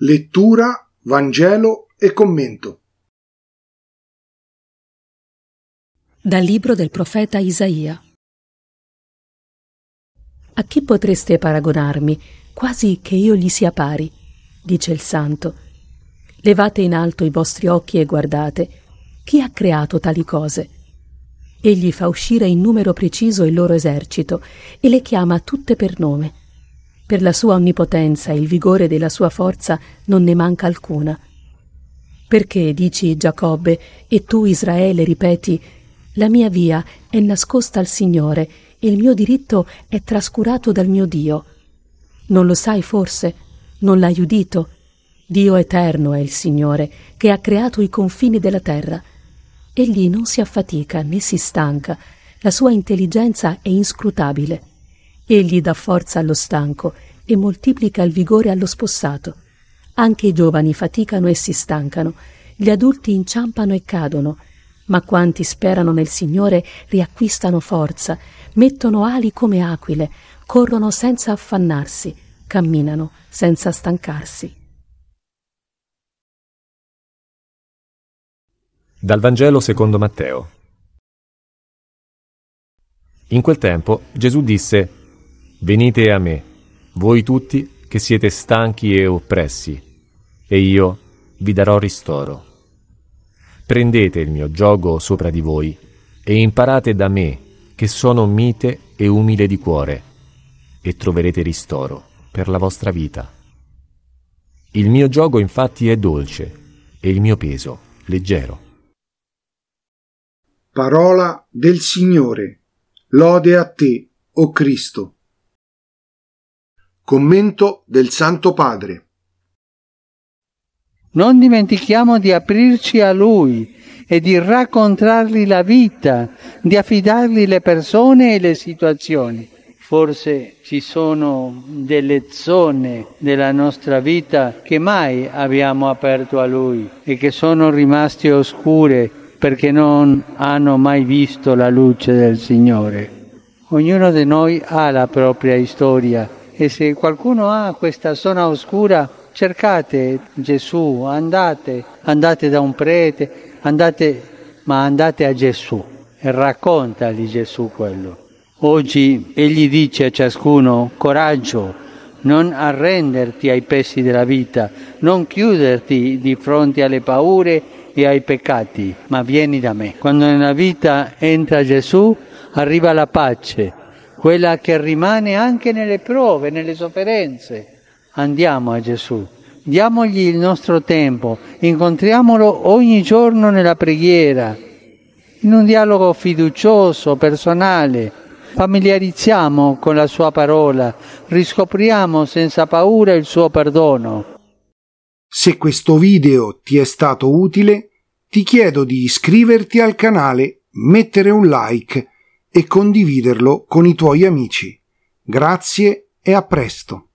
Lettura, Vangelo e commento. Dal libro del profeta Isaia. A chi potreste paragonarmi, quasi che io gli sia pari, dice il santo. Levate in alto i vostri occhi e guardate. Chi ha creato tali cose? Egli fa uscire in numero preciso il loro esercito e le chiama tutte per nome per la sua onnipotenza e il vigore della sua forza non ne manca alcuna. Perché, dici Giacobbe, e tu Israele ripeti, la mia via è nascosta al Signore e il mio diritto è trascurato dal mio Dio. Non lo sai forse? Non l'hai udito? Dio eterno è il Signore, che ha creato i confini della terra. Egli non si affatica né si stanca, la sua intelligenza è inscrutabile. Egli dà forza allo stanco e moltiplica il vigore allo spossato. Anche i giovani faticano e si stancano, gli adulti inciampano e cadono, ma quanti sperano nel Signore riacquistano forza, mettono ali come aquile, corrono senza affannarsi, camminano senza stancarsi. Dal Vangelo secondo Matteo. In quel tempo Gesù disse Venite a me, voi tutti che siete stanchi e oppressi, e io vi darò ristoro. Prendete il mio giogo sopra di voi e imparate da me, che sono mite e umile di cuore, e troverete ristoro per la vostra vita. Il mio giogo infatti è dolce e il mio peso leggero. Parola del Signore. Lode a te, o oh Cristo. Commento del Santo Padre. Non dimentichiamo di aprirci a Lui e di raccontargli la vita, di affidargli le persone e le situazioni. Forse ci sono delle zone della nostra vita che mai abbiamo aperto a Lui e che sono rimaste oscure perché non hanno mai visto la luce del Signore. Ognuno di noi ha la propria storia e se qualcuno ha questa zona oscura, cercate Gesù, andate, andate da un prete, andate, ma andate a Gesù e raccontagli Gesù quello. Oggi egli dice a ciascuno coraggio, non arrenderti ai pesi della vita, non chiuderti di fronte alle paure e ai peccati, ma vieni da me. Quando nella vita entra Gesù, arriva la pace, quella che rimane anche nelle prove, nelle sofferenze. Andiamo a Gesù, diamogli il nostro tempo, incontriamolo ogni giorno nella preghiera, in un dialogo fiducioso, personale. Familiarizziamo con la sua parola, riscopriamo senza paura il suo perdono. Se questo video ti è stato utile, ti chiedo di iscriverti al canale, mettere un like e condividerlo con i tuoi amici. Grazie e a presto.